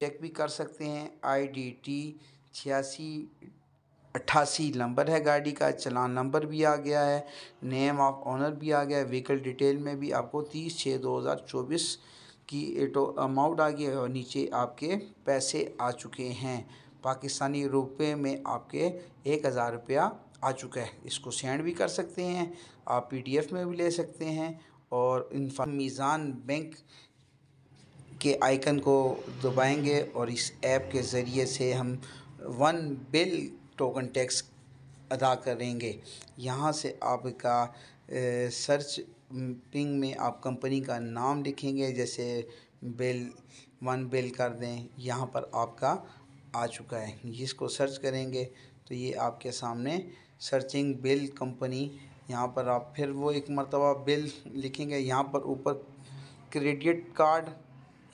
check भी कर सकते हैं आई डी टी छियासी अट्ठासी नंबर है गाड़ी का चलान नंबर भी आ गया है नेम ऑफ ऑनर भी आ गया है व्हीकल डिटेल में भी आपको तीस छः दो हज़ार चौबीस की एटो अमाउंट आ गया है और नीचे आपके पैसे आ चुके हैं पाकिस्तानी रुपए में आपके एक हज़ार रुपया आ चुका है इसको सेंड भी कर सकते हैं आप पीडीएफ में भी ले सकते हैं और इन मीज़ान बैंक के आइकन को दबाएंगे और इस ऐप के ज़रिए से हम वन बिल टोकन टैक्स अदा करेंगे यहाँ से आपका ए, सर्च पिंग में आप कंपनी का नाम लिखेंगे जैसे बिल वन बिल कर दें यहाँ पर आपका आ चुका है जिसको सर्च करेंगे तो ये आपके सामने सर्चिंग बिल कंपनी यहाँ पर आप फिर वो एक मरतबा बिल लिखेंगे यहाँ पर ऊपर क्रेडिट कार्ड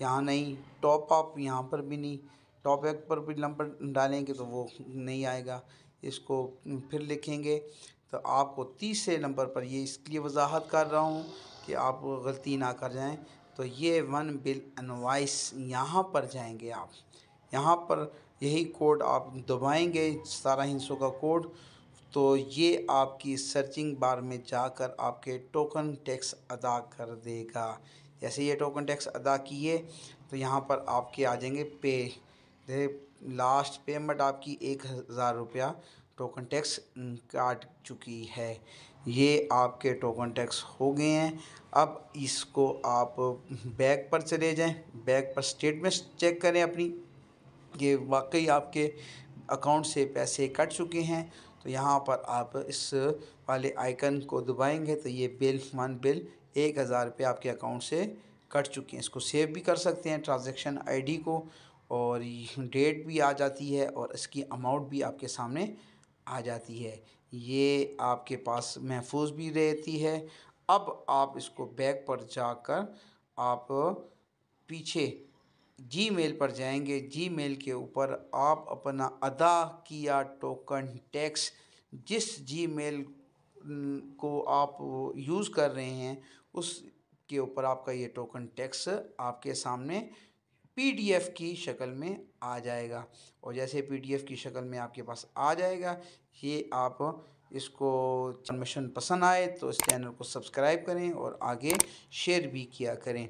यहाँ नहीं टॉप अप यहाँ पर भी नहीं टॉप एक पर भी नंबर डालेंगे तो वो नहीं आएगा इसको फिर लिखेंगे तो आपको तीसरे नंबर पर ये इसलिए वजाहत कर रहा हूँ कि आप गलती ना कर जाएं तो ये वन बिल अनवाइस यहाँ पर जाएंगे आप यहाँ पर यही कोड आप दबाएंगे सारा हिंसों का कोड तो ये आपकी सर्चिंग बार में जाकर आपके टोकन टैक्स अदा कर देगा जैसे ये टोकन टैक्स अदा किए तो यहाँ पर आपके आ जाएंगे पे देखिए लास्ट पेमेंट आपकी एक हज़ार रुपया टोकन टैक्स काट चुकी है ये आपके टोकन टैक्स हो गए हैं अब इसको आप बैग पर चले जाएं बैग पर स्टेटमेंट चेक करें अपनी ये वाकई आपके अकाउंट से पैसे कट चुके हैं तो यहाँ पर आप इस वाले आइकन को दबाएंगे तो ये बिल वन बिल एक हज़ार रुपये आपके अकाउंट से कट चुके हैं इसको सेव भी कर सकते हैं ट्रांजैक्शन आईडी को और डेट भी आ जाती है और इसकी अमाउंट भी आपके सामने आ जाती है ये आपके पास महफूज भी रहती है अब आप इसको बैग पर जाकर आप पीछे जी मेल पर जाएंगे जी मेल के ऊपर आप अपना अदा किया टोकन टैक्स जिस जी मेल को आप यूज़ कर रहे हैं उसके ऊपर आपका ये टोकन टैक्स आपके सामने पीडीएफ की शक्ल में आ जाएगा और जैसे पीडीएफ की शक्ल में आपके पास आ जाएगा ये आप इसको मिशन पसंद आए तो इस चैनल को सब्सक्राइब करें और आगे शेयर भी किया करें